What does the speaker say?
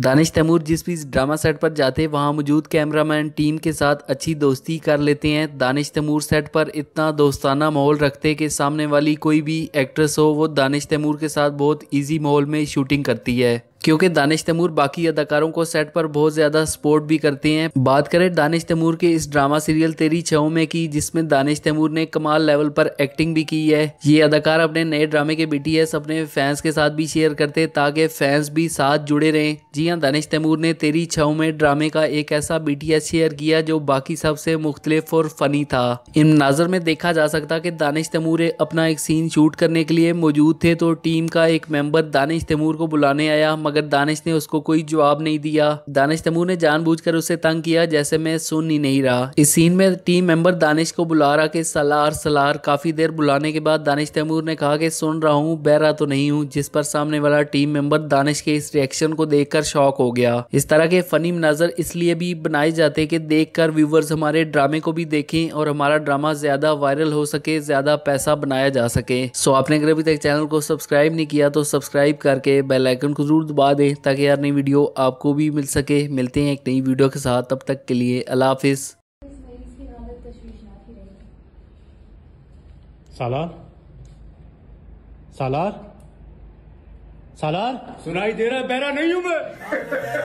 दानिश तैमूर जिस भी drama set पर जाते वहाँ मौजूद कैमरामैन टीम के साथ अच्छी दोस्ती कर लेते हैं दानिश तैमूर सेट पर इतना दोस्ताना माहौल रखते कि सामने वाली कोई भी एक्ट्रेस हो वो दानिश तैमूर के साथ बहुत इजी माहौल में शूटिंग करती है क्योंकि दानिश तैमूर बाकी अदाकारों को सेट पर बहुत ज़्यादा सपोर्ट भी करते हैं बात करें दानिश तैमूर के इस ड्रामा सीरियल तेरी छओ में की जिसमें दानिश तैमूर ने कमाल लेवल पर एक्टिंग भी की है ये अदाकार अपने नए ड्रामे के बीटीएस अपने फैंस के साथ भी शेयर करते ताकि फैंस भी साथ जुड़े रहें जी हाँ दानिश तैमूर ने तेरी छओ में ड्रामे का एक ऐसा बी शेयर किया जो बाकी सबसे मुख्तलिफ और फनी था इन नजर में देखा जा सकता की दानिश तैमूर अपना एक सीन शूट करने के लिए मौजूद थे तो टीम का एक मेम्बर दानिश तैमूर को बुलाने आया मगर दानिश ने उसको कोई जवाब नहीं दिया दानिश तैमूर ने जानबूझकर उसे तंग किया जैसे मैं सुन ही नहीं रहा इस सीन में टीम मेंबर दानिश को बुला रहा कि सलार सलार काफी देर बुलाने के बाद दानिश तैमूर ने कहा कि सुन रहा हूँ बहरा तो नहीं हूँ जिस पर सामने वाला टीम मेंबर दानिश के इस रिएक्शन को देखकर शौक हो गया इस तरह के फनी नजर इसलिए भी बनाए जाते कि देखकर व्यूवर्स हमारे ड्रामे को भी देखें और हमारा ड्रामा ज्यादा वायरल हो सके ज्यादा पैसा बनाया जा सके सो आपने अगर अभी तक चैनल को सब्सक्राइब नहीं किया तो सब्सक्राइब करके बेलाइकन को जरूर दबा दें ताकि यार नई वीडियो आपको भी मिल सके मिलते हैं एक नई वीडियो के साथ तब तक के लिए अल्लाह हाफिज़ सालार सालार सालार सुनाई दे रहा है बहरा नहीं हूं मैं